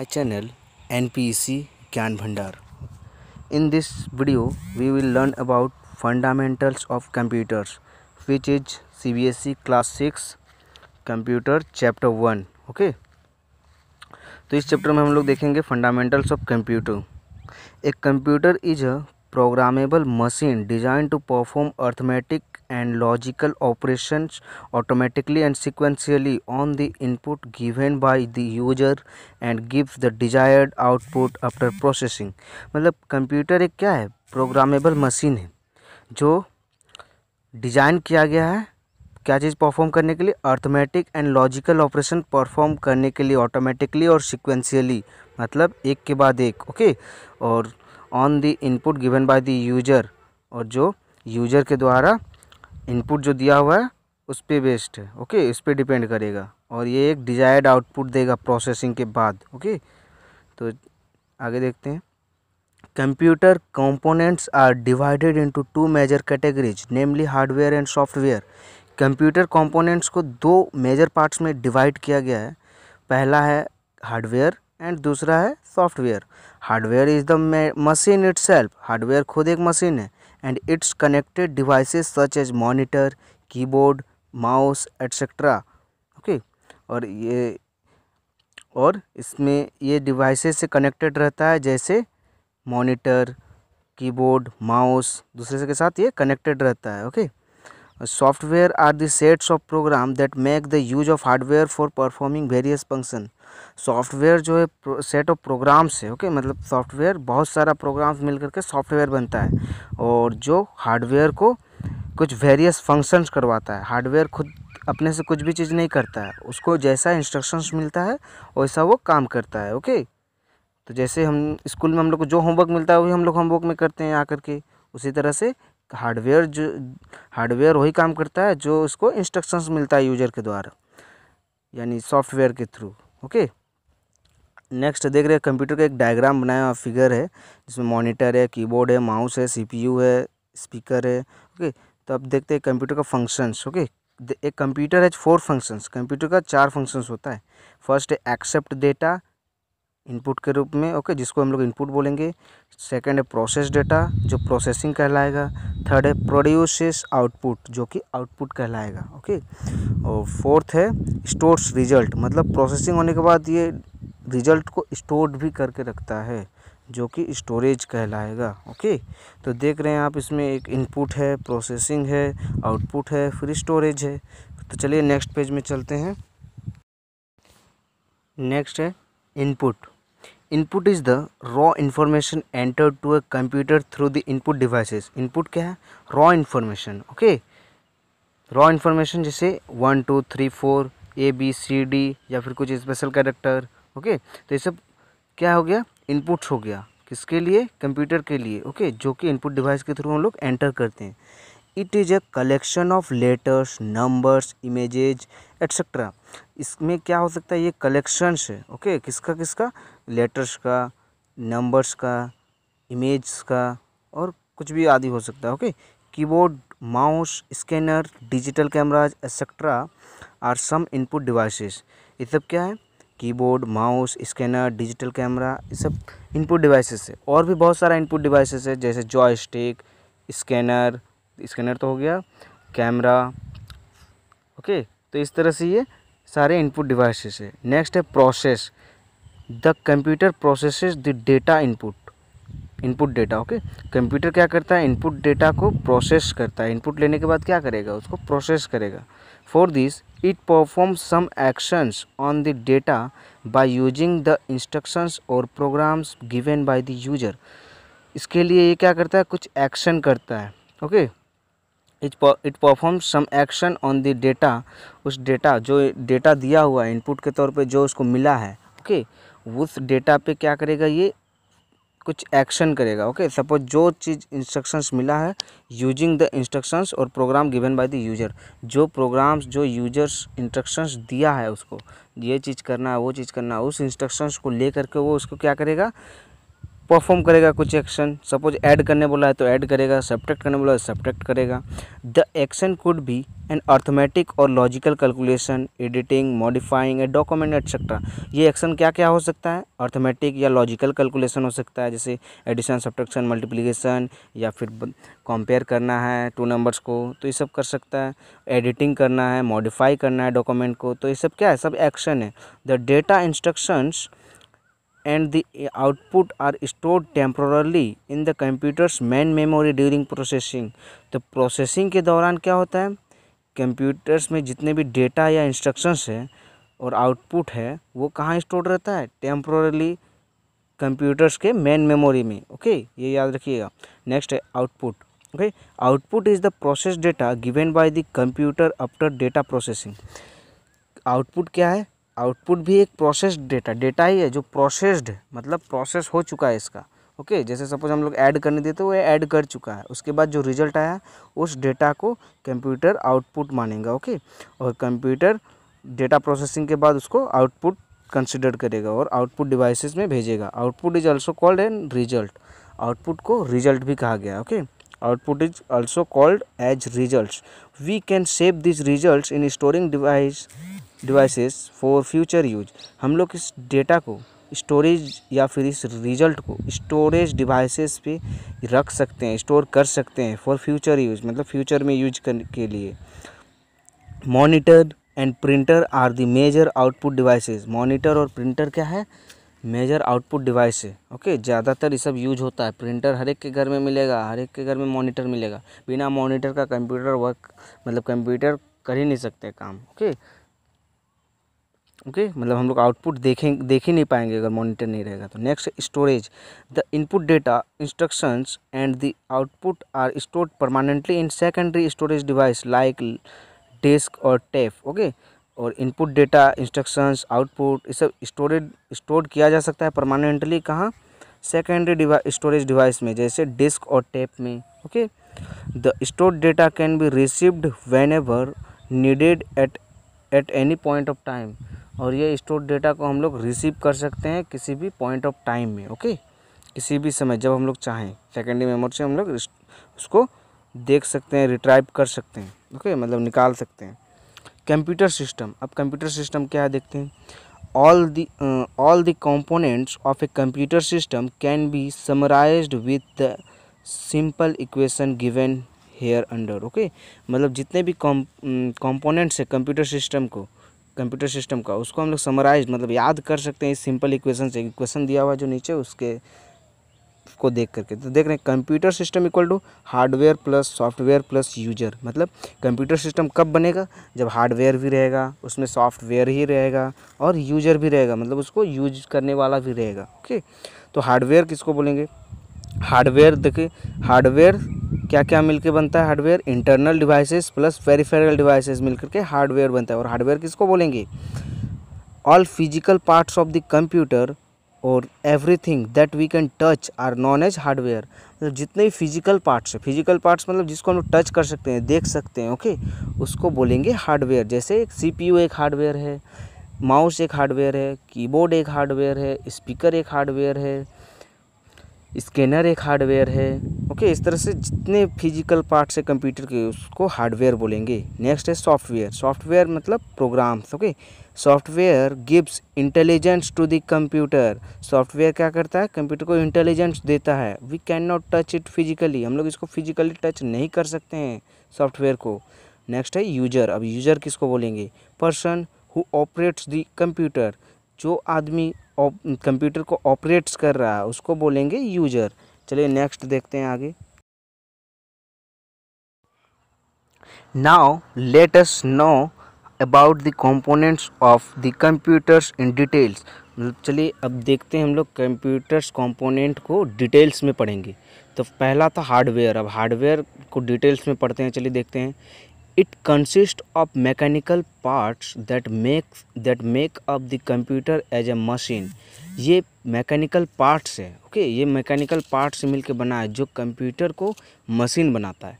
my channel npc Gyan Bhandar. In this video, we will learn about fundamentals of computers which is CBSE class 6 computer chapter 1 okay to is chapter mein hum log dekhenge fundamentals of computer a computer is a programmable machine designed to perform arithmetic and logical operations automatically and sequentially on the input given by the user and gives the desired output after processing मतलब computer एक क्या है programmable machine है जो design किया गया है क्या चीज़ परफॉर्म करने के लिए arithmetic and logical operation perform करने के लिए ऑटोमेटिकली और सिक्वेंशियली मतलब एक के बाद एक ओके और on the input given by the user और जो यूजर के द्वारा इनपुट जो दिया हुआ है उस पर बेस्ड है ओके इस पर डिपेंड करेगा और ये एक डिजायर्ड आउटपुट देगा प्रोसेसिंग के बाद ओके तो आगे देखते हैं computer components are divided into two major categories namely hardware and software computer components को दो मेजर पार्ट्स में डिवाइड किया गया है पहला है हार्डवेयर एंड दूसरा है software hardware is the machine itself hardware खुद एक मशीन है and its connected devices such as monitor keyboard mouse etc okay और ये और इसमें ये डिवाइसेस से कनेक्टेड रहता है जैसे मॉनिटर कीबोर्ड माउस दूसरे के साथ ये कनेक्टेड रहता है okay software are the sets of program that make the use of hardware for performing various function software जो है सेट ऑफ प्रोग्राम्स है ओके मतलब सॉफ्टवेयर बहुत सारा प्रोग्राम्स मिल करके सॉफ्टवेयर बनता है और जो हार्डवेयर को कुछ वेरियस फंक्शंस करवाता है हार्डवेयर खुद अपने से कुछ भी चीज़ नहीं करता है उसको जैसा इंस्ट्रक्शंस मिलता है वैसा वो काम करता है ओके तो जैसे हम स्कूल में हम लोग को जो होमवर्क मिलता है वही हम लोग होमवर्क में करते हैं आकर के उसी तरह से हार्डवेयर जो हार्डवेयर वही काम करता है जो उसको इंस्ट्रक्शंस मिलता है यूज़र के द्वारा यानी सॉफ्टवेयर के थ्रू ओके नेक्स्ट देख रहे हैं कंप्यूटर का एक डायग्राम बनाया हुआ फिगर है जिसमें मॉनिटर है कीबोर्ड है माउस है सीपीयू है स्पीकर है ओके तो अब देखते हैं कंप्यूटर का फंक्शंस ओके एक कंप्यूटर है फोर फंक्शंस कंप्यूटर का चार फंक्शंस होता है फर्स्ट है एक्सेप्ट डेटा इनपुट के रूप में ओके जिसको हम लोग इनपुट बोलेंगे सेकेंड है प्रोसेस डेटा जो प्रोसेसिंग कहलाएगा थर्ड है प्रोड्यूसेस आउटपुट जो कि आउटपुट कहलाएगा ओके और फोर्थ है स्टोर्स रिजल्ट मतलब प्रोसेसिंग होने के बाद ये रिजल्ट को स्टोर्ड भी करके रखता है जो कि स्टोरेज कहलाएगा ओके तो देख रहे हैं आप इसमें एक इनपुट है प्रोसेसिंग है आउटपुट है फिर स्टोरेज है तो चलिए नेक्स्ट पेज में चलते हैं नेक्स्ट है input input is the raw information enter to a computer through the input devices input क्या है raw information okay raw information जैसे one two three four A B C D या फिर कुछ स्पेशल कैरेक्टर ओके तो ये सब क्या हो गया इनपुट्स हो गया किसके लिए कंप्यूटर के लिए ओके जो कि इनपुट डिवाइस के थ्रू हम लोग एंटर करते हैं it is a collection of letters numbers images etcetera इसमें क्या हो सकता है ये कलेक्शंस है ओके किसका किसका लेटर्स का नंबर्स का इमेज का और कुछ भी आदि हो सकता है okay keyboard mouse scanner digital cameras etcetera are some input devices ये सब क्या है keyboard mouse scanner digital camera ये सब इनपुट डिवाइसेस है और भी बहुत सारा इनपुट डिवाइसेस है जैसे जॉयस्टिक स्कैनर स्कैनर तो हो गया कैमरा ओके तो इस तरह से ये सारे इनपुट डिवाइसेस है नेक्स्ट है process the computer processes the data input input data okay computer क्या करता है इनपुट डेटा को प्रोसेस करता है इनपुट लेने के बाद क्या करेगा उसको प्रोसेस करेगा for this It performs some actions on the data by using the instructions or programs given by the user. इसके लिए ये क्या करता है कुछ एक्शन करता है okay it it perform some action on the data उस डेटा जो डेटा दिया हुआ है इनपुट के तौर पे जो उसको मिला है ओके okay? उस डेटा पे क्या करेगा ये कुछ एक्शन करेगा ओके सपोज जो चीज़ इंस्ट्रक्शंस मिला है यूजिंग द इंस्ट्रक्शंस और program given by the user जो प्रोग्राम्स जो यूजर्स इंस्ट्रक्शंस दिया है उसको ये चीज़ करना है वो चीज़ करना है उस इंस्ट्रक्शंस को लेकर के वो उसको क्या करेगा परफॉर्म करेगा कुछ एक्शन सपोज ऐड करने बोला है तो ऐड करेगा सब्ट्रैक्ट करने बोला है सब्ट्रैक्ट तो करेगा द एक्शन कुड भी एन अर्थमेटिक और logical calculation editing modifying a document etcetera ये एक्शन क्या क्या हो सकता है अर्थमेटिक या लॉजिकल कैलकुलेशन हो सकता है जैसे एडिशन सब्टशन मल्टीप्लिकेशन या फिर कंपेयर करना है टू नंबर्स को तो ये सब कर सकता है एडिटिंग करना है मॉडिफाई करना है डॉक्यूमेंट को तो ये सब क्या है सब एक्शन है the data instructions and the output are stored temporarily in the computer's main memory during processing तो processing के दौरान क्या होता है कंप्यूटर्स में जितने भी डेटा या इंस्ट्रक्शंस हैं और आउटपुट है वो कहाँ स्टोर रहता है टेम्प्रोरली कंप्यूटर्स के मेन मेमोरी में ओके ये याद रखिएगा नेक्स्ट है output okay output is the process data given by the computer after data processing output क्या है आउटपुट भी एक प्रोसेस्ड डेटा डेटा ही है जो प्रोसेस्ड मतलब प्रोसेस हो चुका है इसका ओके okay, जैसे सपोज हम लोग ऐड करने देते वो ऐड कर चुका है उसके बाद जो रिजल्ट आया उस डेटा को कंप्यूटर आउटपुट मानेगा ओके okay? और कंप्यूटर डेटा प्रोसेसिंग के बाद उसको आउटपुट कंसिडर करेगा और आउटपुट डिवाइसेस में भेजेगा output is also called an result output को रिजल्ट भी कहा गया okay output is also called as result we can save this result in storing device devices for future use हम लोग इस डेटा को स्टोरेज या फिर इस रिजल्ट को स्टोरेज डिवाइसेस पे रख सकते हैं स्टोर कर सकते हैं फॉर फ्यूचर यूज मतलब फ्यूचर में यूज करने के लिए monitor and printer are the major output devices monitor और प्रिंटर क्या है मेजर आउटपुट डिवाइस है ओके ज़्यादातर ये सब यूज होता है प्रिंटर हर एक के घर में मिलेगा हर एक के घर में मॉनिटर मिलेगा बिना मॉनिटर का कंप्यूटर वर्क मतलब कंप्यूटर कर ही नहीं सकते काम ओके ओके okay? मतलब हम लोग आउटपुट देखें देख ही नहीं पाएंगे अगर मॉनिटर नहीं रहेगा तो next storage the input data instructions and the output are stored permanently in secondary storage device like disk और टेप ओके और इनपुट डेटा इंस्ट्रक्शंस आउटपुट ये सब स्टोरेज स्टोर किया जा सकता है परमानेंटली कहाँ सेकेंडरी स्टोरेज डिवाइस में जैसे डिस्क और टेप में okay the store data can be received whenever needed at at any point of time और ये स्टोर डेटा को हम लोग रिसीव कर सकते हैं किसी भी पॉइंट ऑफ टाइम में ओके किसी भी समय जब हम लोग चाहें सेकेंडरी मेमोरी से हम लोग उसको देख सकते हैं रिट्राइव कर सकते हैं ओके मतलब निकाल सकते हैं कंप्यूटर सिस्टम अब कंप्यूटर सिस्टम क्या है देखते हैं all the all the components of a computer system can be summarise with the simple equation given here under okay मतलब जितने भी कॉम्पोनेंट्स है कंप्यूटर सिस्टम को कंप्यूटर सिस्टम का उसको हम लोग समराइज मतलब याद कर सकते हैं इस सिंपल इक्वेशन से इक्वेशन दिया हुआ जो नीचे उसके को देख करके तो देख रहे हैं computer system equal to hardware plus software plus user मतलब कंप्यूटर सिस्टम कब बनेगा जब हार्डवेयर भी रहेगा उसमें सॉफ्टवेयर ही रहेगा और यूजर भी रहेगा मतलब उसको यूज करने वाला भी रहेगा ओके तो हार्डवेयर किसको बोलेंगे हार्डवेयर देखिए हार्डवेयर क्या क्या मिलकर बनता है hardware internal devices plus peripheral devices मिलकर के हार्डवेयर बनता है और हार्डवेयर किसको बोलेंगे all physical parts of the computer और everything that we can touch are known as hardware मतलब जितने भी फिजिकल पार्ट्स है फिजिकल पार्ट्स मतलब जिसको हम लोग टच कर सकते हैं देख सकते हैं ओके उसको बोलेंगे हार्डवेयर जैसे एक सीपीयू एक हार्डवेयर है माउस एक हार्डवेयर है कीबोर्ड एक हार्डवेयर है स्पीकर एक हार्डवेयर है स्कैनर एक हार्डवेयर है ओके इस तरह से जितने फिजिकल पार्ट्स है कंप्यूटर के उसको हार्डवेयर बोलेंगे नेक्स्ट है सॉफ्टवेयर सॉफ्टवेयर मतलब programs okay software gives intelligence to the computer software क्या करता है कंप्यूटर को इंटेलिजेंस देता है we can not touch it physically हम लोग इसको फिजिकली टच नहीं कर सकते हैं सॉफ्टवेयर को नेक्स्ट है यूजर अब यूजर किसको बोलेंगे person who operates the computer जो आदमी कंप्यूटर को ऑपरेट्स कर रहा है उसको बोलेंगे यूजर चलिए नेक्स्ट देखते हैं आगे now let know about the components of the computers in details details चलिए अब देखते हैं हम लोग कंप्यूटर्स कंपोनेंट को डिटेल्स में पढ़ेंगे तो पहला था हार्डवेयर अब हार्डवेयर को डिटेल्स में पढ़ते हैं चलिए देखते हैं it consist of mechanical parts that make that make up the computer as a machine ये मैकेनिकल पार्ट्स है ओके okay? ये मैकेनिकल पार्ट्स मिल मिलकर बना है जो कंप्यूटर को मशीन बनाता है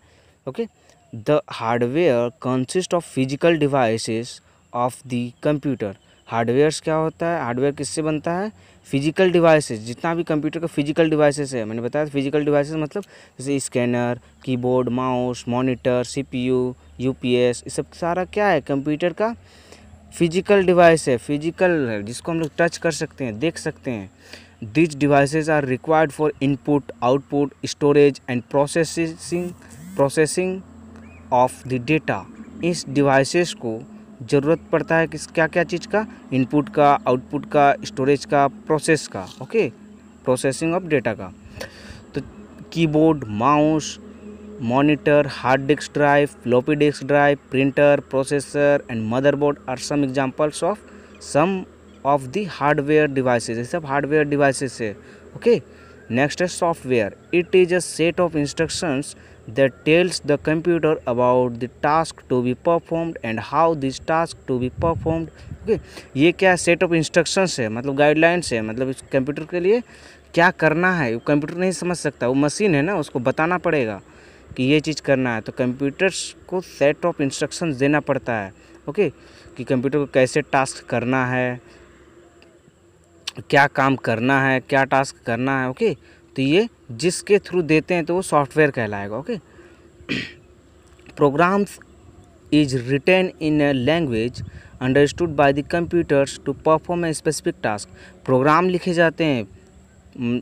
okay the hardware consist of physical devices of the computer hardwares क्या होता है हार्डवेयर किससे बनता है फिजिकल डिवाइसेस जितना भी कंप्यूटर का फिजिकल डिवाइसेस है मैंने बताया फिजिकल डिवाइसेस मतलब जैसे scanner keyboard mouse monitor CPU UPS ये सब सारा क्या है कंप्यूटर का फिजिकल डिवाइस है फिजिकल है जिसको हम लोग टच कर सकते हैं देख सकते हैं these devices are required for input output storage and processing processing of the data इस डिवाइसेस को ज़रूरत पड़ता है किस क्या क्या चीज़ का इनपुट का आउटपुट का स्टोरेज का प्रोसेस का ओके प्रोसेसिंग ऑफ डेटा का तो keyboard mouse monitor, hard disk drive, floppy disk drive, printer, processor and motherboard are some examples of some of the hardware devices. ये सब hardware devices है okay? Next is software. It is a set of instructions that tells the computer about the task to be performed and how this task to be performed. Okay? ये क्या set of instructions है मतलब guidelines है मतलब इस computer के लिए क्या करना है वो कंप्यूटर नहीं समझ सकता वो मशीन है ना उसको बताना पड़ेगा कि ये चीज़ करना है तो कंप्यूटर्स को सेट ऑफ इंस्ट्रक्शंस देना पड़ता है ओके कि कंप्यूटर को कैसे टास्क करना है क्या काम करना है क्या टास्क करना है ओके तो ये जिसके थ्रू देते हैं तो वो सॉफ्टवेयर कहलाएगा okay programs is written in a language understood by the computers to perform a specific task program लिखे जाते हैं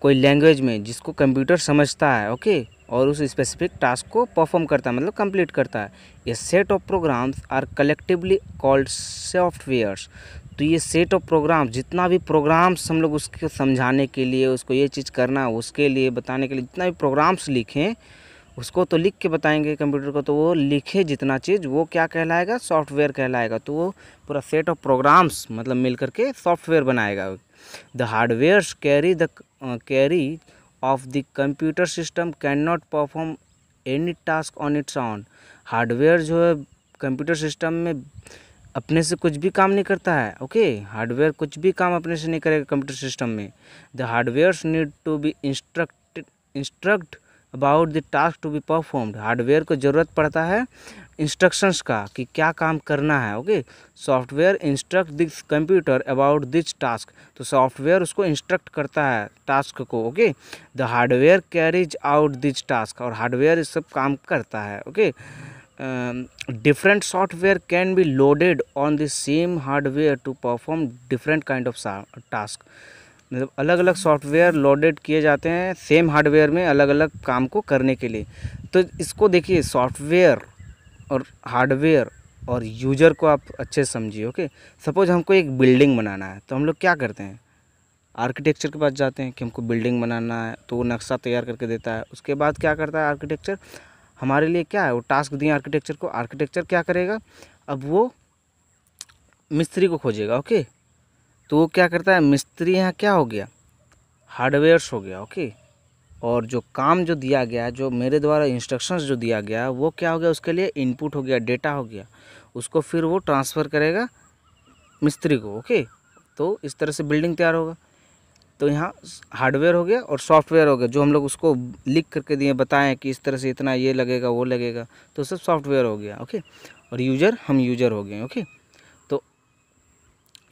कोई लैंग्वेज में जिसको कंप्यूटर समझता है ओके और उस स्पेसिफिक टास्क को परफॉर्म करता है मतलब कंप्लीट करता है ये set of programs are collectively called softwares तो ये सेट ऑफ प्रोग्राम जितना भी प्रोग्राम्स हम लोग उसको समझाने के लिए उसको ये चीज़ करना उसके लिए बताने के लिए जितना भी प्रोग्राम्स लिखें उसको तो लिख के बताएंगे कंप्यूटर को तो वो लिखे जितना चीज़ वो क्या कहलाएगा सॉफ्टवेयर कहलाएगा तो वो पूरा सेट ऑफ प्रोग्राम्स मतलब मिल करके सॉफ्टवेयर बनाएगा the hardwares carry the carry of the computer system cannot perform any task on its own hardware जो है कंप्यूटर सिस्टम में अपने से कुछ भी काम नहीं करता है ओके okay? हार्डवेयर कुछ भी काम अपने से नहीं करेगा कंप्यूटर सिस्टम में the hardware need to be instruct instruct about the task to be performed hardware को ज़रूरत पड़ता है इंस्ट्रक्शंस का कि क्या काम करना है okay software instruct this computer about this task तो सॉफ्टवेयर उसको इंस्ट्रक्ट करता है टास्क को okay the hardware carries out this task और हार्डवेयर इस सब काम करता है okay different software can be loaded on the same hardware to perform different kind of task मतलब अलग अलग सॉफ्टवेयर लोडेड किए जाते हैं सेम हार्डवेयर में अलग अलग काम को करने के लिए तो इसको देखिए सॉफ्टवेयर और हार्डवेयर और यूजर को आप अच्छे समझिए ओके सपोज हमको एक बिल्डिंग बनाना है तो हम लोग क्या करते हैं आर्किटेक्चर के पास जाते हैं कि हमको बिल्डिंग बनाना है तो वो नक्शा तैयार करके देता है उसके बाद क्या करता है आर्किटेक्चर हमारे लिए क्या है वो टास्क दिए आर्किटेक्चर को आर्किटेक्चर क्या करेगा अब वो मिस्त्री को खोजेगा ओके तो वो क्या करता है मिस्त्री यहाँ क्या हो गया हार्डवेयर्स हो गया ओके और जो काम जो दिया गया जो मेरे द्वारा इंस्ट्रक्शंस जो दिया गया वो क्या हो गया उसके लिए इनपुट हो गया डेटा हो गया उसको फिर वो ट्रांसफ़र करेगा मिस्त्री को ओके तो इस तरह से बिल्डिंग तैयार होगा तो यहाँ हार्डवेयर हो गया और सॉफ्टवेयर हो गया जो हम लोग उसको लिख करके दिए बताएं कि इस तरह से इतना ये लगेगा वो लगेगा तो सब सॉफ्टवेयर हो गया ओके और यूज़र हम यूज़र हो गए ओके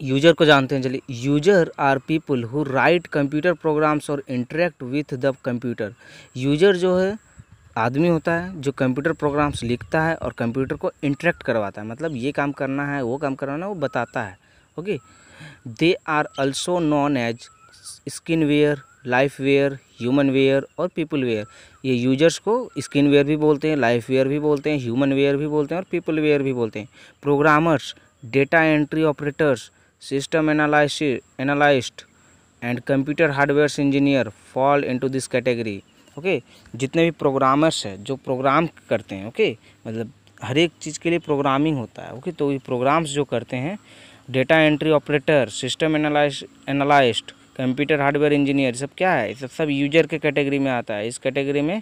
यूजर को जानते हैं चलिए user are people who write computer programs और interact with the computer user जो है आदमी होता है जो कंप्यूटर प्रोग्राम्स लिखता है और कंप्यूटर को इंटरेक्ट करवाता है मतलब ये काम करना है वो काम करना है वो बताता है okay they are also known as skinware lifeware humanware और पीपल वेयर ये यूजर्स को स्किन वेयर भी बोलते हैं लाइफ वेयर भी बोलते हैं ह्यूमन वेयर भी बोलते हैं और पीपल वेयर भी बोलते हैं programmers data entry operators system analyst and computer hardware engineer fall into this category okay okay? जितने भी प्रोग्रामर्स हैं जो प्रोग्राम करते हैं ओके okay? मतलब हर एक चीज़ के लिए प्रोग्रामिंग होता है ओके okay? तो ये प्रोग्राम्स जो करते हैं data entry operator system analyst computer hardware engineer सब क्या है सब सब यूजर के कैटेगरी में आता है इस कैटेगरी में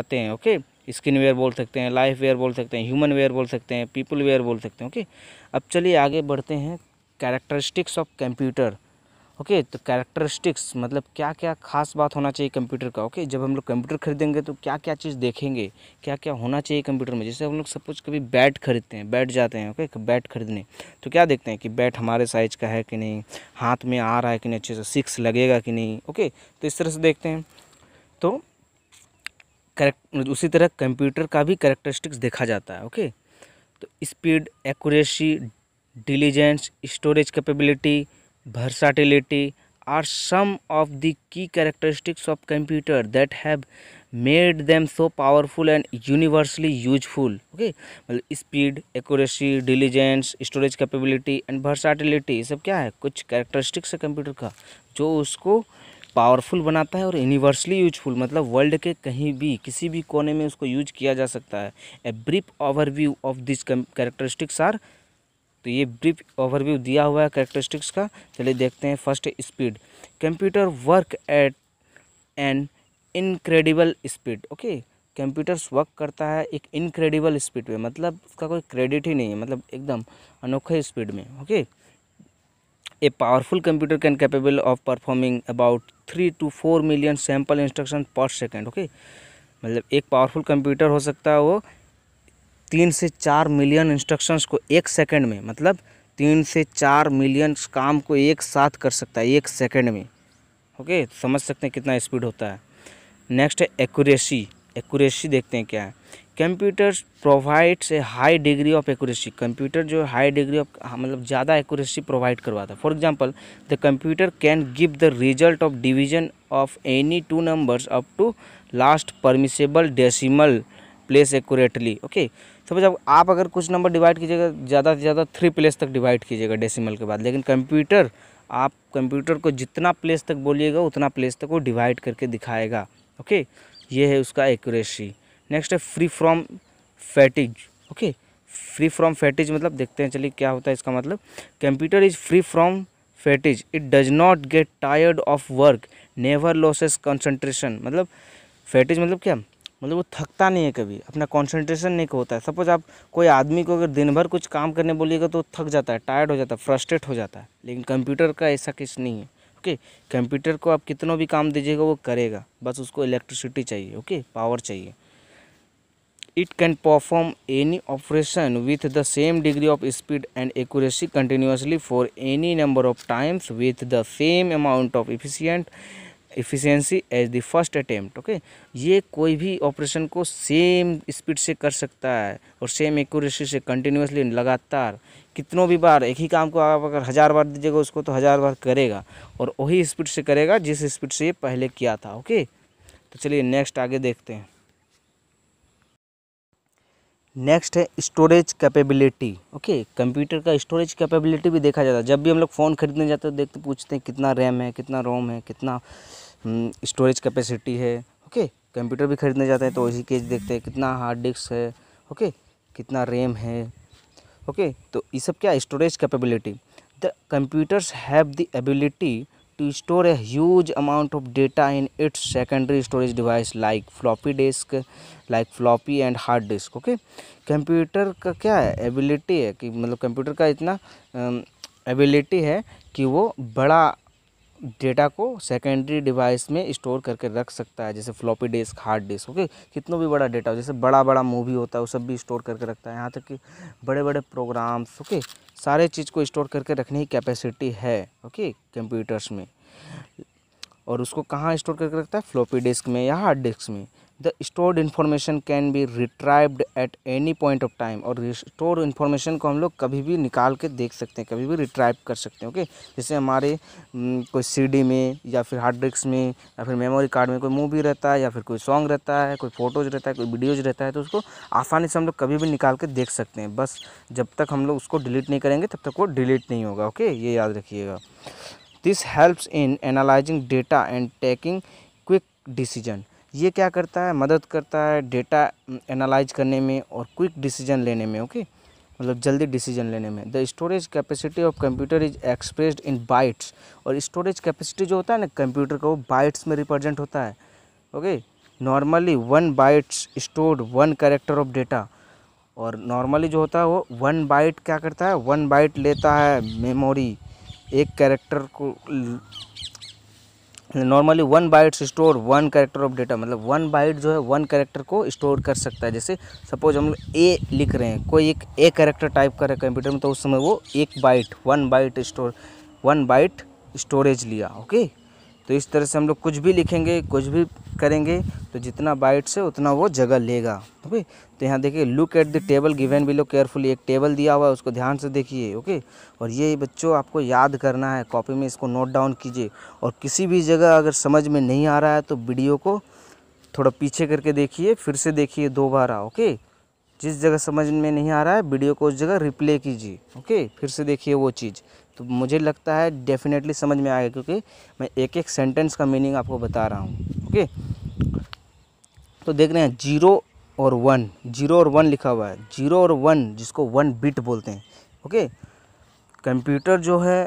आते हैं ओके स्किन वेयर बोल सकते हैं लाइफ वेयर बोल सकते हैं ह्यूमन वेयर बोल सकते हैं पीपल वेयर बोल सकते हैं ओके अब चलिए आगे बढ़ते हैं कैरेक्टरिस्टिक्स ऑफ कंप्यूटर ओके तो कैरेक्टरिस्टिक्स मतलब क्या क्या खास बात होना चाहिए कंप्यूटर का ओके okay? जब हम लोग कंप्यूटर खरीदेंगे तो क्या क्या चीज़ देखेंगे क्या क्या होना चाहिए कंप्यूटर में जैसे हम लोग सपोज कभी बैट खरीदते हैं बैट जाते हैं ओके okay? बैट खरीदने तो क्या देखते हैं कि बैट हमारे साइज का है कि नहीं हाथ में आ रहा है कि नहीं अच्छे से सिक्स लगेगा कि नहीं ओके okay? तो इस तरह से देखते हैं तो करेक्ट मतलब उसी तरह कंप्यूटर का भी करेक्टरिस्टिक्स देखा जाता है ओके तो speed accuracy diligence storage capability versatility are some of the key characteristics of computer that have made them so powerful and universally useful okay मतलब speed accuracy diligence storage capability and versatility ये सब क्या है कुछ characteristics है computer का जो उसको पावरफुल बनाता है और यूनिवर्सली यूजफुल मतलब वर्ल्ड के कहीं भी किसी भी कोने में उसको यूज किया जा सकता है a brief overview of this characteristics are तो ये ब्रीफ ओवरव्यू दिया हुआ है करेक्टरिस्टिक्स का चलिए देखते हैं first speed computer work at an incredible speed okay computers work करता है एक इनक्रेडिबल स्पीड पे मतलब उसका कोई क्रेडिट ही नहीं है मतलब एकदम अनोखे स्पीड में okay a powerful computer can capable of performing about three to four million sample instruction per second okay मतलब एक पावरफुल कंप्यूटर हो सकता है वो तीन से चार मिलियन इंस्ट्रक्शंस को एक सेकंड में मतलब तीन से चार मिलियन काम को एक साथ कर सकता है एक सेकंड में ओके समझ सकते हैं कितना स्पीड होता है नेक्स्ट है एक्यूरेसी एक्यूरेसी देखते हैं क्या है computer provides a high degree of accuracy computer जो हाई डिग्री ऑफ मतलब ज़्यादा एक्यूरेसी प्रोवाइड करवाता है for example the computer can give the result of division of any two numbers up to last permissible decimal place accurately okay तो जब आप अगर कुछ नंबर डिवाइड कीजिएगा ज़्यादा से ज़्यादा थ्री प्लेस तक डिवाइड कीजिएगा डेसिमल के बाद लेकिन कंप्यूटर आप कंप्यूटर को जितना प्लेस तक बोलिएगा उतना प्लेस तक वो डिवाइड करके दिखाएगा ओके ये है उसका एक्यूरेसी नेक्स्ट है free from fatigue okay free from fatigue मतलब देखते हैं चलिए क्या होता है इसका मतलब computer is free from fatigue it does not get tired of work never loses concentration मतलब फैटिज मतलब क्या मतलब वो थकता नहीं है कभी अपना कंसंट्रेशन नहीं होता है सपोज़ आप कोई आदमी को अगर दिन भर कुछ काम करने बोलिएगा तो थक जाता है टायर्ड हो जाता है फ्रस्ट्रेट हो जाता है लेकिन कंप्यूटर का ऐसा किस नहीं है ओके कंप्यूटर को आप कितना भी काम दीजिएगा वो करेगा बस उसको इलेक्ट्रिसिटी चाहिए ओके पावर चाहिए it can perform any operation with the same degree of speed and accuracy continuously for any number of times with the same amount of efficient efficiency as the first attempt okay ये कोई भी operation को same speed से कर सकता है और same accuracy से कंटिन्यूसली लगातार कितनों भी बार एक ही काम को आप अगर हज़ार बार दीजिएगा उसको तो हज़ार बार करेगा और वही स्पीड से करेगा जिस स्पीड से ये पहले किया था ओके तो चलिए नेक्स्ट आगे देखते हैं नेक्स्ट है स्टोरेज कैपेबिलिटी ओके कंप्यूटर का स्टोरेज कैपेबिलिटी भी देखा जाता है जब भी हम लोग फ़ोन खरीदने जाते हैं देखते पूछते हैं कितना रैम है कितना रोम है कितना स्टोरेज हम्म, कैपेसिटी है ओके कंप्यूटर भी खरीदने जाते हैं तो इसी केज देखते हैं कितना हार्ड डिस्क है ओके कितना रैम है ओके तो ये सब क्या storage capability the computers have the ability to store a huge amount of data in its secondary storage device like floppy disk like floppy and hard disk okay computer का क्या है ability है कि मतलब कंप्यूटर का इतना ability है कि वो बड़ा डेटा को सेकेंडरी डिवाइस में स्टोर करके रख सकता है जैसे floppy disk hard disk okay कितना भी बड़ा डेटा हो जैसे बड़ा बड़ा मूवी होता है वो सब भी स्टोर करके रखता है यहाँ तक कि बड़े बड़े प्रोग्राम्स ओके सारे चीज़ को स्टोर करके रखने की कैपेसिटी है ओके कंप्यूटर्स में और उसको कहाँ स्टोर करके रखता है फ्लॉपी डिस्क में या हार्ड डिस्क में the stored information can be retrieved at any point of time और स्टोर इन्फॉर्मेशन को हम लोग कभी भी निकाल के देख सकते हैं कभी भी रिट्राइव कर सकते हैं ओके जैसे हमारे हम्म, कोई सीडी में या फिर हार्ड डिस्क में या फिर मेमोरी कार्ड में कोई मूवी रहता है या फिर कोई सॉन्ग रहता है कोई फ़ोटोज़ रहता है कोई वीडियोज़ रहता है तो उसको आसानी से हम लोग कभी भी निकाल के देख सकते हैं बस जब तक हम लोग उसको डिलीट नहीं करेंगे तब तक वो डिलीट नहीं होगा ओके ये याद रखिएगा this helps in analysing data and taking quick decision ये क्या करता है मदद करता है डेटा एनालाइज करने में और क्विक डिसीजन लेने में ओके okay? मतलब जल्दी डिसीजन लेने में the storage capacity of computer is expressed in bytes और स्टोरेज कैपेसिटी जो होता है ना कंप्यूटर का वो बाइट्स में रिप्रेजेंट होता है okay normally one bytes stored one character of data और नॉर्मली जो होता है वो वन बाइट क्या करता है वन बाइट लेता है मेमोरी एक कैरेक्टर को normally one byte store one character of data मतलब वन बाइट जो है वन करेक्टर को स्टोर कर सकता है जैसे सपोज हम लोग ए लिख रहे हैं कोई एक ए करेक्टर टाइप कर रहे हैं कंप्यूटर में तो उस समय वो एक byte one byte store one byte storage लिया ओके तो इस तरह से हम लोग कुछ भी लिखेंगे कुछ भी करेंगे तो जितना बाइट्स है उतना वो जगह लेगा ओके तो यहाँ देखिए look at the table given below carefully एक टेबल दिया हुआ है उसको ध्यान से देखिए ओके और ये बच्चों आपको याद करना है कॉपी में इसको नोट डाउन कीजिए और किसी भी जगह अगर समझ में नहीं आ रहा है तो वीडियो को थोड़ा पीछे करके देखिए फिर से देखिए दो बार ओके जिस जगह समझ में नहीं आ रहा है वीडियो को उस जगह रिप्ले कीजिए ओके फिर से देखिए वो चीज़ तो मुझे लगता है डेफिनेटली समझ में आएगा क्योंकि मैं एक एक सेंटेंस का मीनिंग आपको बता रहा हूँ ओके तो देख रहे हैं जीरो और वन जीरो और वन लिखा हुआ है जीरो और वन जिसको वन बिट बोलते हैं ओके कंप्यूटर जो है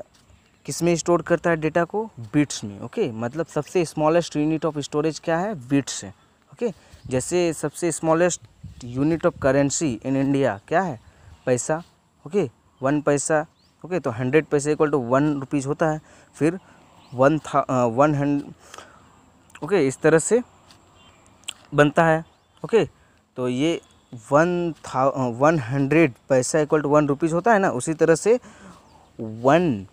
किस में स्टोर करता है डेटा को बिट्स में ओके मतलब सबसे स्मॉलेस्ट यूनिट ऑफ स्टोरेज क्या है बिट्स है ओके जैसे सबसे smallest unit of currency in India क्या है paisa okay one paisa okay तो hundred paise equal to one rupees होता है फिर वन था वन हंड ओके इस तरह से बनता है ओके तो ये वन था one hundred paisa equal to one rupees होता है ना उसी तरह से वन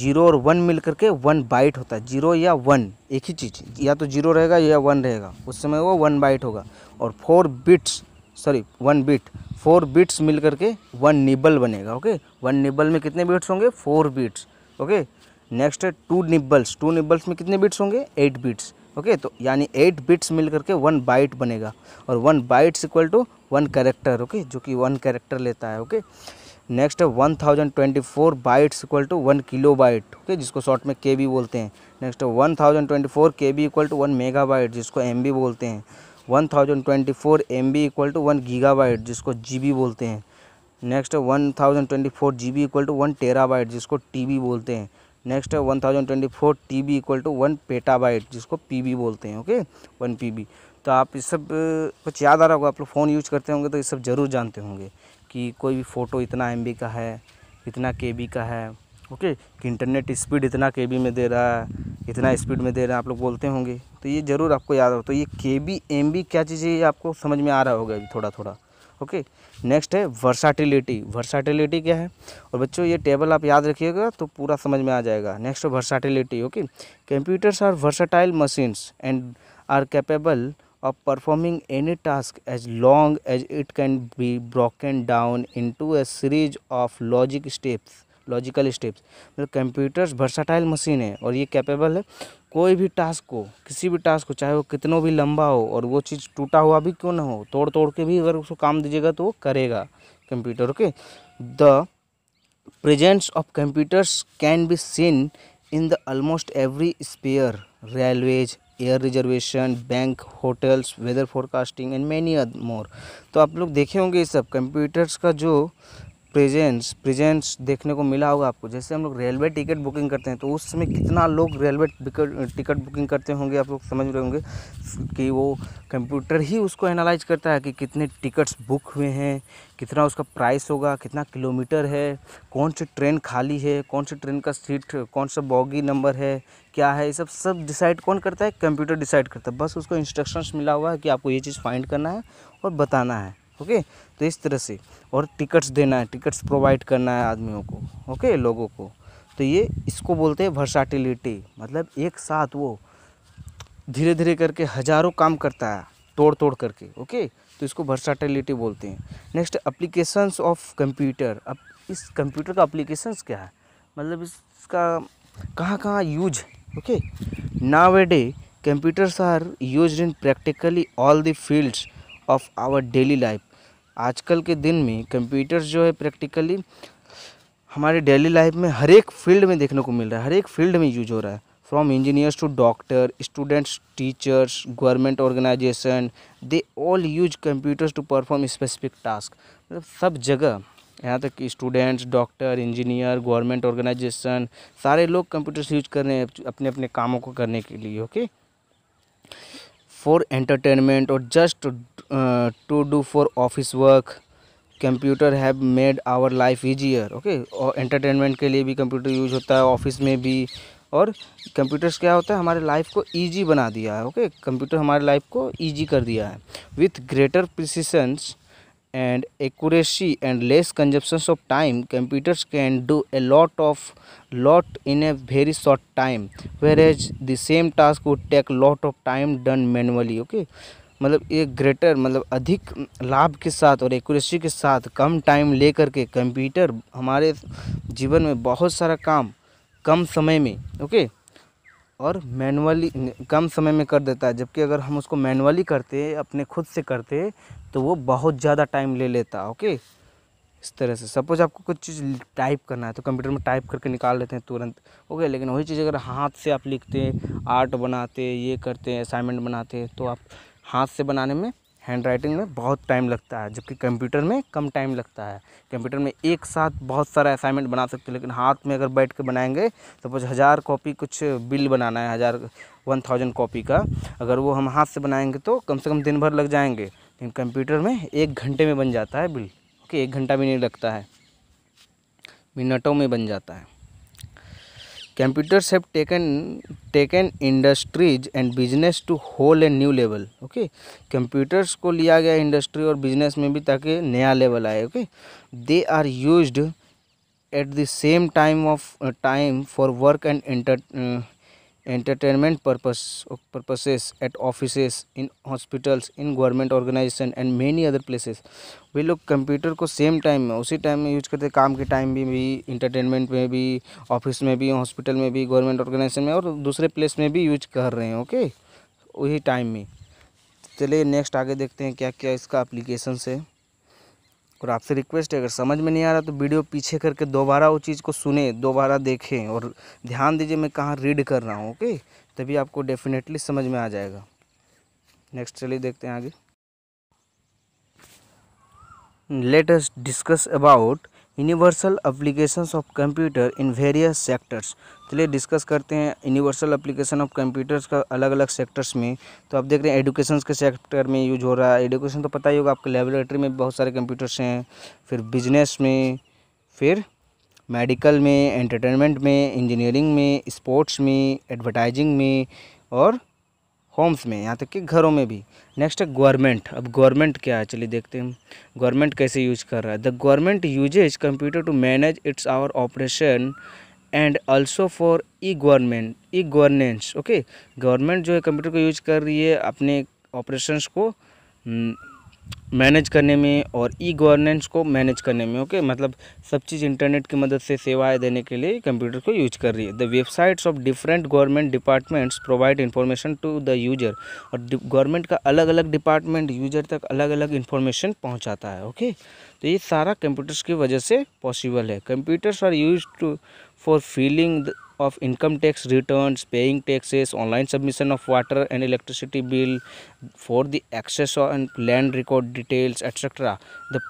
जीरो और वन मिल करके वन बाइट होता है जीरो या वन एक ही चीज़ या तो जीरो रहेगा या वन रहेगा उस समय वो वन बाइट होगा और four bits sorry one bit four bits मिल करके वन निबल बनेगा ओके वन निबल में कितने बीट्स होंगे फोर बीट्स ओके नेक्स्ट है टू निबल्स टू निबल्स में कितने बीट्स होंगे एट बीट्स ओके तो यानी एट बिट्स मिल करके वन बाइट बनेगा और one bytes equal to one character okay जो कि वन कैरेक्टर लेता है ओके नेक्स्ट है one thousand twenty four bytes equal to one kilobyte okay जिसको शॉर्ट में के बी बोलते हैं नेक्स्ट है one thousand twenty four K B equal to one megabyte जिसको एम बी बोलते हैं one thousand twenty four M B equal to one gigabyte जिसको G B बोलते हैं नेक्स्ट है one thousand twenty four G B equal to one terabyte जिसको T B बोलते हैं नेक्स्ट है one thousand twenty four T B equal to one petabyte जिसको P B बोलते हैं ओके वन पी बी तो आप इस सब कुछ याद आ रहा होगा आप लोग फ़ोन यूज करते होंगे तो ये सब ज़रूर जानते होंगे कि कोई भी फ़ोटो इतना एम बी का है इतना के बी का है ओके कि इंटरनेट स्पीड इतना के में दे रहा है इतना स्पीड में दे रहा है आप लोग बोलते होंगे तो ये ज़रूर आपको याद हो तो ये के बी एम बी क्या चीज़ है ये आपको समझ में आ रहा होगा थोड़ा थोड़ा ओके नेक्स्ट है वर्साटिलिटी वर्साटिलिटी क्या है और बच्चों ये टेबल आप याद रखिएगा तो पूरा समझ में आ जाएगा next versatility okay computers are versatile machines and are capable performing any task as long as it can be be broken down into a series of logic steps logical steps मतलब कंप्यूटर्स वर्साटाइल मशीन है और ये capable है कोई भी task को किसी भी टास्क को चाहे वो कितनों भी लंबा हो और वो चीज़ टूटा हुआ भी क्यों ना हो तोड़ तोड़ के भी अगर उसको काम दीजिएगा तो वो करेगा computer okay the presence of computers can be seen in the almost every sphere railways air reservation bank hotels weather forecasting and many more तो आप लोग देखे होंगे ये सब कंप्यूटर्स का जो प्रेजेंस प्रेजेंस देखने को मिला होगा आपको जैसे हम लोग रेलवे टिकट बुकिंग करते हैं तो उस समय कितना लोग रेलवे टिकट बुकिंग करते होंगे आप लोग समझ रहे होंगे कि वो कंप्यूटर ही उसको एनालाइज करता है कि कितने टिकट्स बुक हुए हैं कितना उसका प्राइस होगा कितना किलोमीटर है कौन सी ट्रेन खाली है कौन सी ट्रेन का सीट कौन सा बॉगी नंबर है क्या है ये सब सब डिसाइड कौन करता है कंप्यूटर डिसाइड करता है बस उसको इंस्ट्रक्शंस मिला हुआ है कि आपको ये चीज़ फाइंड करना है और बताना है ओके तो इस तरह से और टिकट्स देना है टिकट्स प्रोवाइड करना है आदमियों को ओके लोगों को तो ये इसको बोलते हैं वर्साटिलिटी मतलब एक साथ वो धीरे धीरे करके हजारों काम करता है तोड़ तोड़ करके ओके तो इसको वर्साटिलिटी बोलते हैं नेक्स्ट अप्लीकेशंस ऑफ कंप्यूटर अब इस कंप्यूटर का अप्लीकेशंस क्या है मतलब इसका कहाँ कहाँ use okay now a day computers are use in practically all the fields of our daily life आजकल के दिन में कंप्यूटर्स जो है प्रैक्टिकली हमारे डेली लाइफ में हर एक फील्ड में देखने को मिल रहा है हर एक फील्ड में यूज हो रहा है from engineers to doctor students teachers government organisation they all use computers to perform specific task मतलब सब जगह यहाँ तक कि students doctor engineer government organisation सारे लोग कंप्यूटर्स यूज कर रहे हैं अपने अपने कामों को करने के लिए ओके फॉर एंटरटेनमेंट uh, और just to do for office work computer have made our life easier okay और एंटरटेनमेंट के लिए भी कंप्यूटर यूज होता है ऑफिस में भी और कंप्यूटर्स क्या होता है हमारे लाइफ को ईजी बना दिया है ओके कंप्यूटर हमारे लाइफ को ईजी कर दिया है with greater precisions and accuracy and less consumption of time computers can do a lot of lot in a very short time whereas the same task would take lot of time done manually okay मतलब ये greater मतलब अधिक लाभ के साथ और accuracy के साथ कम टाइम लेकर के कंप्यूटर हमारे जीवन में बहुत सारा काम कम समय में ओके और मैन्युअली कम समय में कर देता है जबकि अगर हम उसको मैन्युअली करते अपने खुद से करते तो वो बहुत ज़्यादा टाइम ले लेता ओके इस तरह से सपोज़ आपको कुछ चीज़ टाइप करना है तो कंप्यूटर में टाइप करके निकाल लेते हैं तुरंत ओके लेकिन वही चीज़ अगर हाथ से आप लिखते हैं आर्ट बनाते हैं ये करते हैं असाइनमेंट बनाते हैं तो आप हाथ से बनाने में हैंड राइटिंग में बहुत टाइम लगता है जबकि कंप्यूटर में कम टाइम लगता है कंप्यूटर में एक साथ बहुत सारा असाइनमेंट बना सकते हैं लेकिन हाथ में अगर बैठ कर बनाएंगे सपोज हज़ार कॉपी कुछ बिल बनाना है हज़ार वन थाउजेंड कॉपी का अगर वो हम हाथ से बनाएंगे तो कम से कम दिन भर लग जाएंगे लेकिन कंप्यूटर में एक घंटे में बन जाता है बिल ओके एक घंटा भी नहीं लगता है मिनटों में बन जाता है computers have taken taken industries and business to whole and new level okay computers को लिया गया इंडस्ट्री और बिजनेस में भी ताकि नया लेवल आए okay they are use at the same time of time for work and enter entertainment purpose, purposes at office in hospitals in government organisation and many other places वे लोग computer को same time में उसी time में use करते हैं काम के टाइम में भी इंटरटेनमेंट में भी ऑफिस में भी हॉस्पिटल में भी गवर्नमेंट ऑर्गेनाइजेशन में और दूसरे प्लेस में भी यूज कर रहे हैं ओके वही टाइम में चलिए नेक्स्ट आगे देखते हैं क्या क्या इसका अप्लीकेशन है और आपसे रिक्वेस्ट है अगर समझ में नहीं आ रहा तो वीडियो पीछे करके दोबारा वो चीज़ को सुने दोबारा देखें और ध्यान दीजिए मैं कहाँ रीड कर रहा हूँ ओके तभी आपको डेफिनेटली समझ में आ जाएगा नेक्स्ट चलिए देखते हैं आगे let discuss about universal applications of computer in various sectors चलिए डिस्कस करते हैं यूनिवर्सल अप्लीकेशन ऑफ कंप्यूटर्स का अलग अलग सेक्टर्स में तो आप देख रहे हैं एडुकेशन के सेक्टर में यूज हो रहा है एडुकेशन तो पता ही होगा आपके लेबोरेटरी में बहुत सारे कंप्यूटर्स हैं फिर बिजनेस में फिर मेडिकल में एंटरटेनमेंट में इंजीनियरिंग में स्पोर्ट्स में एडवर्टाइजिंग में और होम्स में यहाँ तक कि घरों में भी नेक्स्ट है गवर्नमेंट अब गवर्नमेंट क्या है चलिए देखते हैं गवर्नमेंट कैसे यूज कर रहा है the government uses computer to manage its our operation and also for e government e governance okay government जो है कंप्यूटर को यूज कर रही है अपने ऑपरेशंस को हम्म, मैनेज करने में और ई गवर्नेंस को मैनेज करने में ओके मतलब सब चीज़ इंटरनेट की मदद से सेवाएं देने के लिए कंप्यूटर को यूज कर रही है the websites of different government departments provide information to the user और गवर्नमेंट का अलग अलग डिपार्टमेंट यूजर तक अलग अलग इन्फॉर्मेशन पहुँचाता है ओके तो ये सारा कंप्यूटर्स की वजह से पॉसिबल है computers are use to for feeling of income tax returns, paying taxes, online submission of water and electricity bill for the access on land record details, etc. The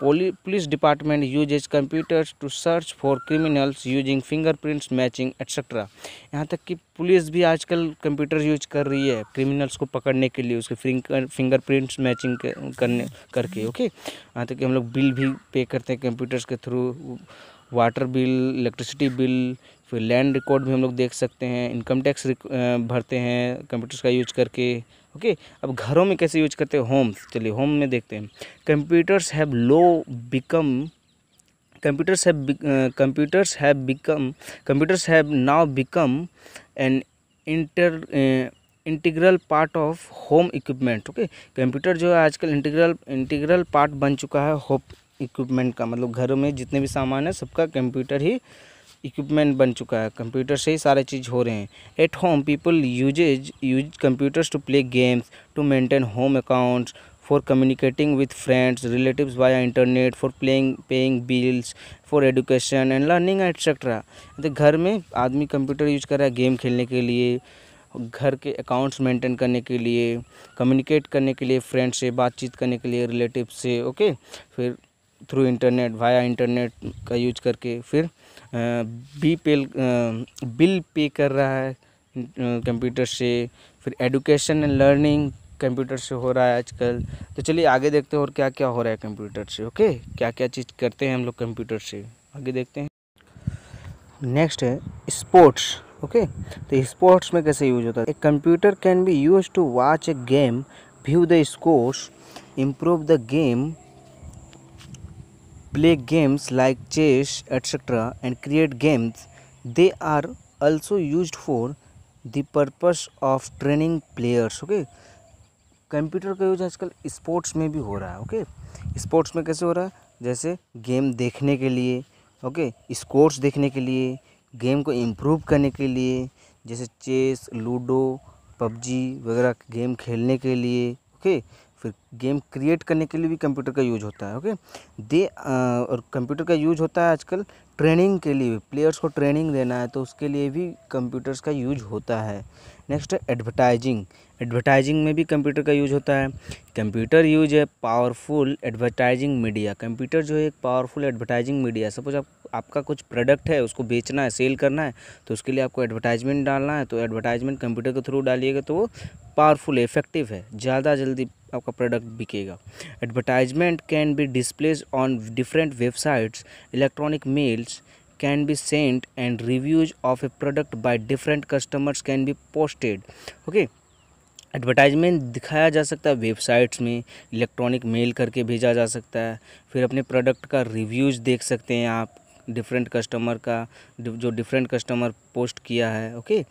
police department uses computers to search for criminals using fingerprints matching, etc. यहाँ तक कि police भी आजकल computer use कर रही है criminals को पकड़ने के लिए उसके फिंगर फिंगरप्रिंट्स मैचिंग करने करके ओके यहाँ तक कि हम लोग बिल भी पे करते हैं कंप्यूटर्स के through water bill electricity bill फिर लैंड रिकॉर्ड भी हम लोग देख सकते हैं इनकम टैक्स भरते हैं कंप्यूटर्स का यूज करके ओके अब घरों में कैसे यूज करते हैं होम चलिए होम में देखते हैं computers have low become computers have computers have become computers have now become an inter integral part of home equipment okay computer जो है आजकल इंटीग्रल इंटीग्रल पार्ट बन चुका है होम इक्विपमेंट का मतलब घरों में जितने भी सामान है सबका कंप्यूटर ही इक्विपमेंट बन चुका है कंप्यूटर से ही सारे चीज़ हो रहे हैं at home people uses use computers to play games to maintain home accounts for communicating with friends relative via internet for playing paying bills for education and learning etc तो घर में आदमी कंप्यूटर यूज कर रहा है game खेलने के लिए घर के अकाउंट्स मेंटेन करने के लिए कम्युनिकेट करने के लिए फ्रेंड से बातचीत करने के लिए रिलेटिव से ओके फिर थ्रू इंटरनेट वाया इंटरनेट का यूज करके फिर बी पे बिल पे कर रहा है कंप्यूटर से फिर एडुकेशन एंड लर्निंग कंप्यूटर से हो रहा है आजकल तो चलिए आगे देखते हैं और क्या क्या हो रहा है कंप्यूटर से ओके क्या क्या चीज़ करते हैं हम लोग कंप्यूटर से आगे देखते हैं नेक्स्ट है स्पोर्ट्स ओके तो स्पोर्ट्स में कैसे यूज होता है एक computer can be use to watch a game view the scores improve the game play games like chess etc and create games they are also used for the purpose of training players okay computer का use आजकल sports में भी हो रहा है okay okay? Sports में कैसे हो रहा है जैसे गेम देखने के लिए ओके okay? स्कोर्स देखने के लिए गेम को इम्प्रूव करने के लिए जैसे चेस लूडो पबजी वगैरह गेम खेलने के लिए ओके okay? फिर गेम क्रिएट करने के लिए भी कंप्यूटर का यूज होता है ओके दे और कंप्यूटर का यूज होता है आजकल ट्रेनिंग के लिए प्लेयर्स को ट्रेनिंग देना है तो उसके लिए भी कंप्यूटर्स का यूज होता है नेक्स्ट है एडवर्टाइजिंग एडवर्टाइजिंग में भी कंप्यूटर का यूज होता है कंप्यूटर यूज है पावरफुल एडवर्टाइजिंग मीडिया कंप्यूटर जो है एक पावरफुल एडवर्टाइजिंग मीडिया सपोज आप आपका कुछ प्रोडक्ट है उसको बेचना है सेल करना है तो उसके लिए आपको एडवर्टाइजमेंट डालना है तो एडवर्टाइजमेंट कंप्यूटर के थ्रू डालिएगा तो वो पावरफुल इफेक्टिव है ज़्यादा जल्दी आपका प्रोडक्ट बिकेगा advertisement can be displays on different websites electronic mails can be sent and reviews of a product by different customers can be posted okay advertisement दिखाया जा सकता है वेबसाइट्स में इलेक्ट्रॉनिक मेल करके भेजा जा सकता है फिर अपने प्रोडक्ट का रिव्यूज़ देख सकते हैं आप डिफरेंट कस्टमर का जो डिफरेंट कस्टमर पोस्ट किया है ओके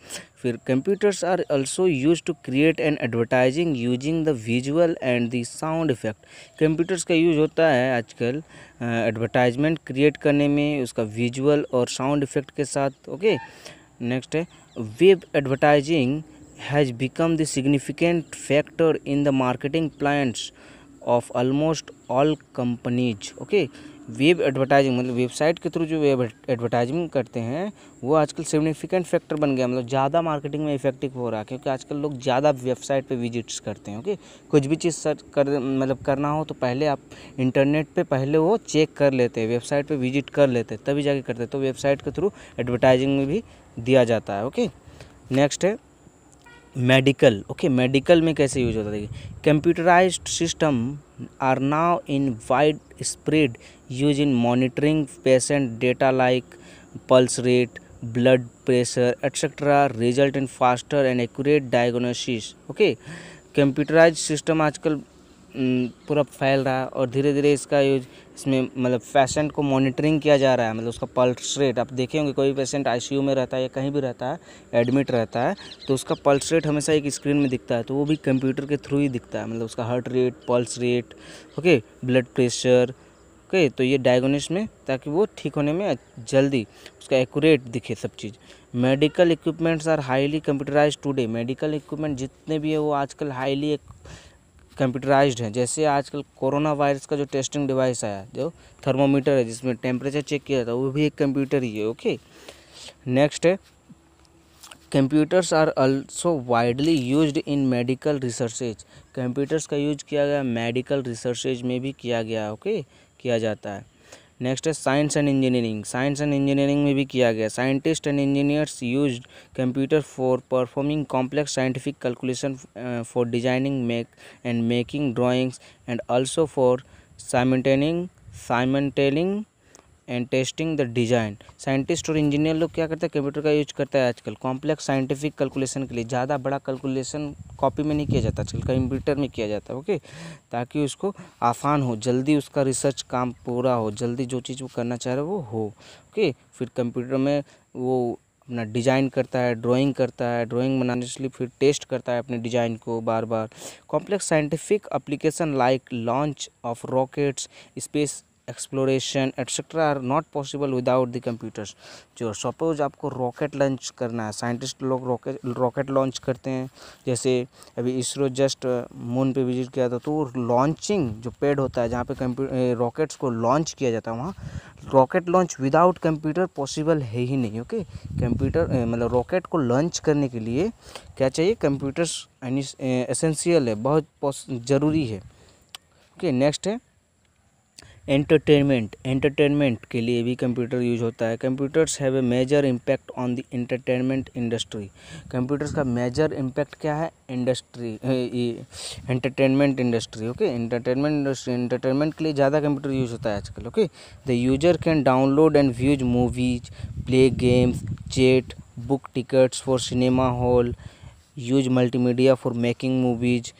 फिर computers are also use to create an advertising using the visual and the sound effect computers का यूज होता है आजकल एडवर्टाइजमेंट क्रिएट करने में उसका विजुअल और साउंड इफेक्ट के साथ ओके नेक्स्ट है web advertising has become the significant factor in the marketing plans of almost all companies okay web advertising मतलब वेबसाइट के थ्रू जो वेब एडवर्टाइजिंग करते हैं वो आजकल सिग्निफिकेंट फैक्टर बन गया मतलब ज़्यादा मार्केटिंग में इफेक्टिव हो रहा है क्योंकि आजकल लोग ज़्यादा वेबसाइट पे विजिट्स करते हैं ओके कुछ भी चीज़ सर्च कर मतलब करना हो तो पहले आप इंटरनेट पे पहले वो चेक कर लेते हैं वेबसाइट पर विजिट कर लेते हैं तभी जाके करते हैं तो वेबसाइट के थ्रू एडवर्टाइजिंग में भी दिया जाता है ओके नेक्स्ट है मेडिकल ओके मेडिकल में कैसे यूज होता है computerise system are now in widespread use in monitoring patient data like pulse rate blood pressure etcetera result in faster and accurate diagnosis okay computerise system आजकल पूरा फैल रहा है और धीरे धीरे इसका यूज इसमें मतलब पेशेंट को मॉनिटरिंग किया जा रहा है मतलब उसका पल्स रेट आप देखे होंगे कोई पेशेंट आईसीयू में रहता है या कहीं भी रहता है एडमिट रहता है तो उसका पल्स रेट हमेशा एक स्क्रीन में दिखता है तो वो भी कंप्यूटर के थ्रू ही दिखता है मतलब उसका heart rate pulse rate okay blood pressure okay तो ये डायग्नोस में ताकि वो ठीक होने में जल्दी उसका एक्यूरेट दिखे सब चीज़ medical equipments are highly computerise today medical equipment जितने भी है वो आजकल हाईली कंप्यूटराइज्ड हैं जैसे आजकल कोरोना वायरस का जो टेस्टिंग डिवाइस आया जो थर्मोमीटर है जिसमें टेम्परेचर चेक किया जाता है वो भी एक कंप्यूटर ही है ओके नेक्स्ट है computers are also widely use in medical researches computers का यूज किया गया मेडिकल रिसर्चेज में भी किया गया ओके okay? किया जाता है नेक्स्ट है science and engineering science and engineering में भी किया गया scientist and engineers use computer for performing complex scientific calculation for designing make and making drawings and also for simulating simulating and testing the design scientist और engineer लोग क्या करते हैं computer का यूज करता है आजकल कॉम्प्लेक्स साइंटिफिक कैलकुलेशन के लिए ज़्यादा बड़ा कैलकुलेशन कॉपी में नहीं किया जाता आजकल कंप्यूटर में किया जाता है ओके ताकि उसको आसान हो जल्दी उसका रिसर्च काम पूरा हो जल्दी जो चीज़ वो करना चाह रहे वो हो ओके फिर कंप्यूटर में वो अपना डिज़ाइन करता है ड्राइंग करता है ड्राइंग बनाने के लिए फिर टेस्ट करता है अपने डिज़ाइन को बार बार complex scientific application like launch of rockets space exploration etcetera are not possible without the computers जो सपोज आपको रॉकेट लॉन्च करना है साइंटिस्ट लोग रॉकेट रॉकेट लॉन्च करते हैं जैसे अभी इसरो जस्ट मून पे विजिट किया था तो लॉन्चिंग जो पेड होता है जहाँ पे रॉकेट्स को लॉन्च किया जाता है वहाँ rocket launch without computer possible है ही नहीं ओके कंप्यूटर मतलब रॉकेट को लॉन्च करने के लिए क्या चाहिए कंप्यूटर्स एसेंशियल है बहुत ज़रूरी है ओके नेक्स्ट है एंटरटेनमेंट एंटरटेनमेंट के लिए भी कंप्यूटर यूज होता है computers have a major impact on the entertainment industry computers का मेजर इम्पैक्ट क्या है industry entertainment industry okay entertainment industry entertainment के लिए ज़्यादा कंप्यूटर यूज होता है आजकल okay the user can download and views movies play games chat book tickets for cinema hall use multimedia for making movies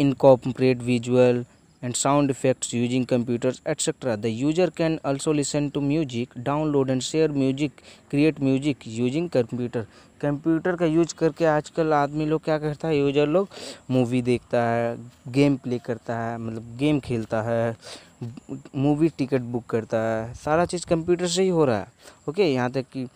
incorporate visual and sound effects using computers etc the user can also listen to music download and share music create music using computer computer का use करके आजकल आदमी लोग क्या करता है user लोग movie देखता है गेम प्ले करता है मतलब गेम खेलता है मूवी टिकट बुक करता है सारा चीज़ कंप्यूटर से ही हो रहा है ओके यहाँ तक कि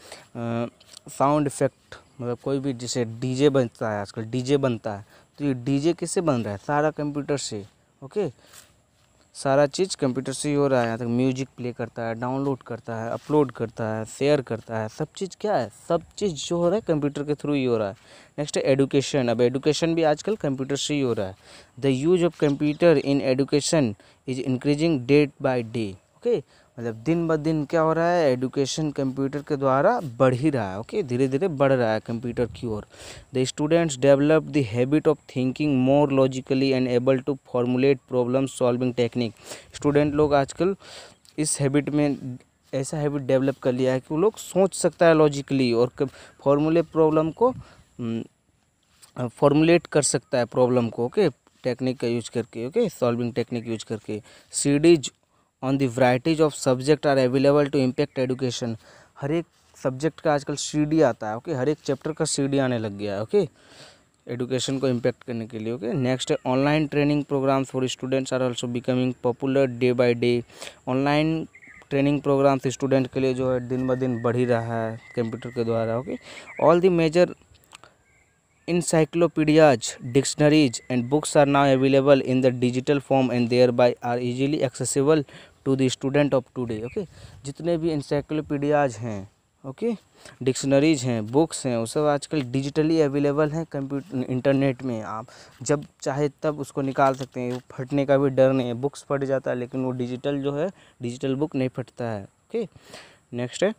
साउंड इफेक्ट मतलब कोई भी जैसे डीजे बनता है आजकल डीजे बनता है तो ये डीजे किससे बन रहा है सारा कंप्यूटर से ओके सारा चीज़ कंप्यूटर से ही हो रहा है यहाँ तक म्यूजिक प्ले करता है डाउनलोड करता है अपलोड करता है शेयर करता है सब चीज़ क्या है सब चीज़ जो हो रहा है कंप्यूटर के थ्रू ही हो रहा है नेक्स्ट एडुकेशन अब एडुकेशन भी आजकल कंप्यूटर से ही हो रहा है the use of computer in education is increasing day by day okay मतलब दिन ब दिन क्या हो रहा है एडुकेशन कंप्यूटर के द्वारा बढ़ ही रहा है ओके धीरे धीरे बढ़ रहा है कंप्यूटर की ओर the students develop the habit of thinking more logically and able to formulate problem solving technique student लोग आजकल इस हैबिट में ऐसा हैबिट डेवलप कर लिया है कि वो लोग सोच सकता है लॉजिकली और फॉर्मूले प्रॉब्लम को फॉर्मुलेट हम्म, कर सकता है प्रॉब्लम को ओके टेक्निक का यूज करके ओके सॉल्विंग टेक्निक यूज करके CDs on the varieties of subject are available to impact education हर एक सब्जेक्ट का आजकल सी आता है ओके हर एक चैप्टर का सी आने लग गया है ओके एडुकेशन को इम्पैक्ट करने के लिए ओके नेक्स्ट है online training programmes for students are also becoming popular day by day online training programmes student के लिए जो है दिन ब दिन बढ़ ही रहा है कंप्यूटर के द्वारा okay all the major Encyclopedias, dictionaries and books are now available in the digital form and thereby are easily accessible to the student of today. Okay, जितने भी encyclopedias हैं ओके okay? डिक्शनरीज हैं books हैं वो सब आजकल digitally available हैं computer internet में आप जब चाहे तब उसको निकाल सकते हैं वो फटने का भी डर नहीं है बुक्स फट जाता है लेकिन वो डिजिटल जो है डिजिटल बुक नहीं फटता है ओके okay? नेक्स्ट है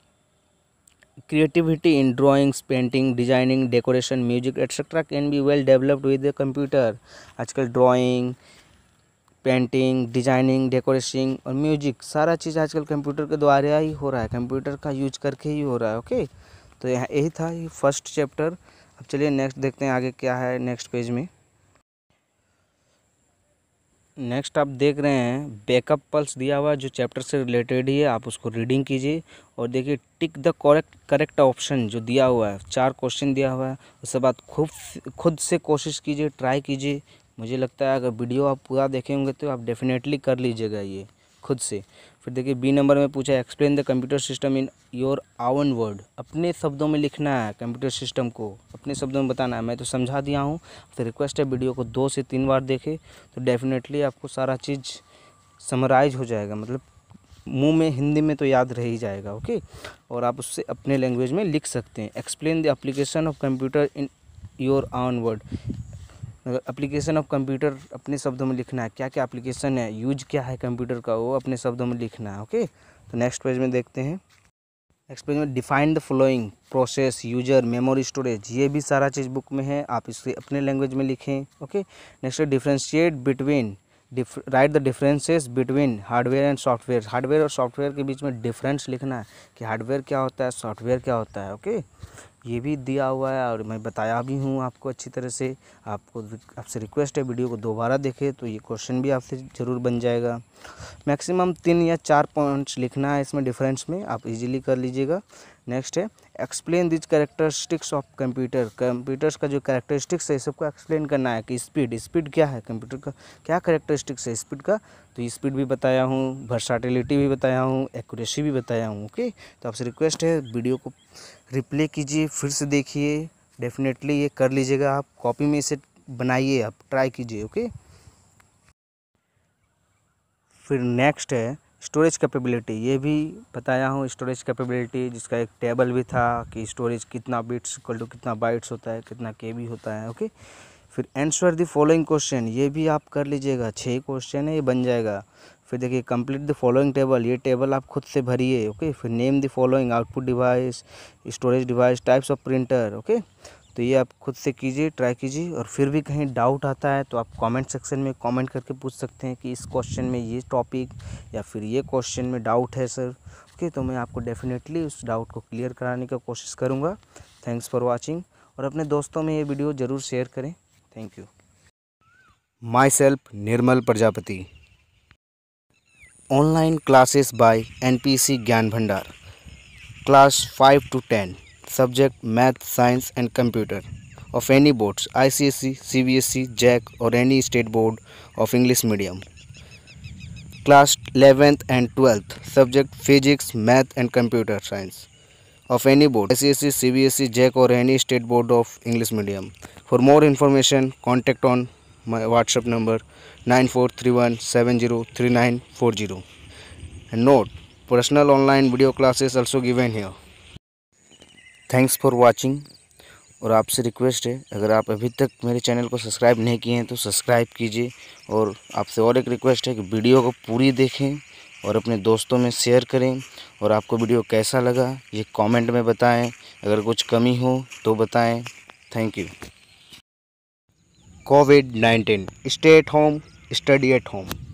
creativity in drawings, painting designing decoration music etc. Can be well developed with the computer आजकल drawing, पेंटिंग डिजाइनिंग डेकोरेशन और म्यूजिक सारा चीज़ आजकल कंप्यूटर के द्वारा ही हो रहा है कंप्यूटर का यूज करके ही हो रहा है ओके तो यहाँ यही था फर्स्ट चैप्टर अब चलिए नेक्स्ट देखते हैं आगे क्या है नेक्स्ट पेज में नेक्स्ट आप देख रहे हैं बैकअप पल्स दिया हुआ है जो चैप्टर से रिलेटेड ही है आप उसको रीडिंग कीजिए और देखिए tick the correct correct option जो दिया हुआ है चार क्वेश्चन दिया हुआ है उसके बाद खुद खुद से कोशिश कीजिए ट्राई कीजिए मुझे लगता है अगर वीडियो आप पूरा देखेंगे होंगे तो आप डेफिनेटली कर लीजिएगा ये खुद से फिर देखिए बी नंबर में पूछा explain the computer system in your own word अपने शब्दों में लिखना है कंप्यूटर सिस्टम को अपने शब्दों में बताना है मैं तो समझा दिया हूँ तो रिक्वेस्ट है वीडियो को दो से तीन बार देखें तो डेफिनेटली आपको सारा चीज़ समराइज हो जाएगा मतलब मुंह में हिंदी में तो याद रह ही जाएगा ओके और आप उससे अपने लैंग्वेज में लिख सकते हैं explain the application of computer in your own word application of computer अपने शब्दों में लिखना है क्या क्या एप्लीकेशन है यूज क्या है कंप्यूटर का वो अपने शब्दों में लिखना है ओके तो नेक्स्ट पेज में देखते हैं नेक्स्ट पेज में define the following process user memory storage ये भी सारा चीज़ बुक में है आप इसे अपने लैंग्वेज में लिखें okay next differentiate between write the differences between hardware and software hardware और सॉफ्टवेयर के बीच में डिफरेंस लिखना है कि हार्डवेयर क्या होता है सॉफ्टवेयर क्या होता है ओके ये भी दिया हुआ है और मैं बताया भी हूँ आपको अच्छी तरह से आपको आपसे रिक्वेस्ट है वीडियो को दोबारा देखें तो ये क्वेश्चन भी आपसे ज़रूर बन जाएगा मैक्सिमम तीन या चार पॉइंट्स लिखना है इसमें डिफरेंस में आप इजीली कर लीजिएगा नेक्स्ट है explain these characteristics of computer computers का जो कैरेक्टरिस्टिक्स है सबको एक्सप्लेन करना है कि स्पीड स्पीड क्या है कंप्यूटर का क्या कैरेक्टरिस्टिक्स है स्पीड का तो स्पीड भी बताया हूँ वर्साटिलिटी भी बताया हूँ एक्यूरेसी भी बताया हूँ ओके तो आपसे रिक्वेस्ट है वीडियो को रिप्ले कीजिए फिर से देखिए डेफिनेटली ये कर लीजिएगा आप कॉपी में इसे बनाइए आप ट्राई कीजिए ओके फिर नेक्स्ट है स्टोरेज कैपेबिलिटी ये भी बताया हूँ स्टोरेज कैपेबिलिटी जिसका एक टेबल भी था कि स्टोरेज कितना बिट्स इक्वल टू कितना बाइट्स होता है कितना के बी होता है ओके फिर एंसर द फॉलोइंग क्वेश्चन ये भी आप कर लीजिएगा छः क्वेश्चन है ये बन जाएगा फिर देखिए कंप्लीट द फॉलोइंग टेबल ये टेबल आप खुद से भरिए ओके फिर name the following output device storage device types of printer okay तो ये आप खुद से कीजिए ट्राई कीजिए और फिर भी कहीं डाउट आता है तो आप कमेंट सेक्शन में कमेंट करके पूछ सकते हैं कि इस क्वेश्चन में ये टॉपिक या फिर ये क्वेश्चन में डाउट है सर ओके तो मैं आपको डेफिनेटली उस डाउट को क्लियर कराने का कोशिश करूँगा थैंक्स फॉर वॉचिंग और अपने दोस्तों में ये वीडियो ज़रूर शेयर करें thank you myself Nirmal Prajapati online classes by NPC Gyan Bhandar class five to ten subject math, science and computer of any boards ICSE, CBSE, JAC or any state board of English medium. Class 11th and 12th subject physics, math and computer science of any board ICSE, CBSE, JAC or any state board of English medium. For more information contact on my WhatsApp number 9431703940. And note, personal online video classes also given here. Thanks for watching और आपसे request है अगर आप अभी तक मेरे channel को subscribe नहीं किए हैं तो सब्सक्राइब कीजिए और आपसे और एक रिक्वेस्ट है कि वीडियो को पूरी देखें और अपने दोस्तों में शेयर करें और आपको वीडियो कैसा लगा ये कमेंट में बताएं अगर कुछ कमी हो तो बताएं thank you COVID nineteen stay at home study at home